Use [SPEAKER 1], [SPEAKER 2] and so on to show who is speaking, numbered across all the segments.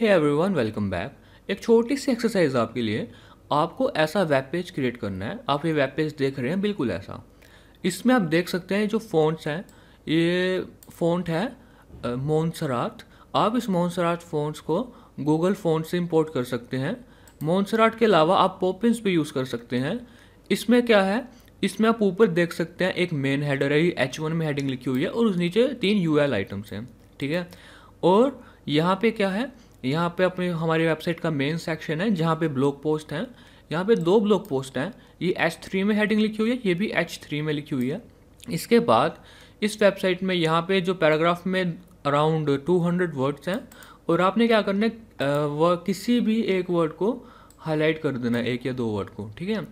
[SPEAKER 1] है everyone welcome back एक छोटी सी एक्सरसाइज आपके लिए आपको ऐसा वेब पेज क्रिएट करना है आप ये वेब पेज देख रहे हैं बिल्कुल ऐसा इसमें आप देख सकते हैं जो फ़ॉन्ट्स हैं ये फ़ॉन्ट है मोनसरात आप इस मोनसरात फ़ॉन्ट्स को गूगल फ़ॉन्ट से इंपोर्ट कर सकते हैं मोनसराट के अलावा आप पॉपिन्स भी यूज़ कर सकते हैं इसमें क्या है इसमें आप ऊपर देख सकते हैं एक मेन हेडर है एच वन में हेडिंग लिखी हुई है और उस नीचे तीन यू आइटम्स हैं ठीक है और यहाँ पे क्या है यहाँ पे अपने हमारी वेबसाइट का मेन सेक्शन है जहाँ पे ब्लॉग पोस्ट हैं यहाँ पे दो ब्लॉग पोस्ट हैं ये एच थ्री में हेडिंग लिखी हुई है ये भी एच थ्री में लिखी हुई है इसके बाद इस वेबसाइट में यहाँ पे जो पैराग्राफ में अराउंड टू हंड्रेड वर्ड्स हैं और आपने क्या करना है वह किसी भी एक वर्ड को हाईलाइट कर देना है एक या दो वर्ड को ठीक है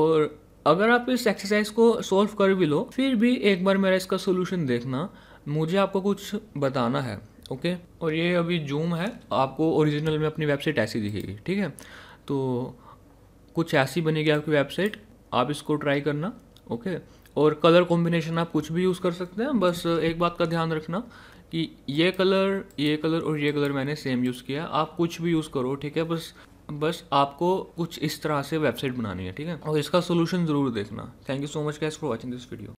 [SPEAKER 1] और अगर आप इस एक्सरसाइज को सॉल्व कर भी लो फिर भी एक बार मेरा इसका सोल्यूशन देखना मुझे आपको कुछ बताना है ओके और ये अभी जूम है आपको ओरिजिनल में अपनी वेबसाइट ऐसी दिखेगी ठीक है तो कुछ ऐसी बनेगी आपकी वेबसाइट आप इसको ट्राई करना ओके और कलर कॉम्बिनेशन आप कुछ भी यूज़ कर सकते हैं बस एक बात का ध्यान रखना कि ये कलर ये कलर और ये कलर मैंने सेम यूज़ किया आप कुछ भी यूज़ करो ठीक है बस बस आपको कुछ इस तरह से वेबसाइट बनानी है ठीक है और इसका सोल्यूशन ज़रूर देखना thank you so much guys for watching this video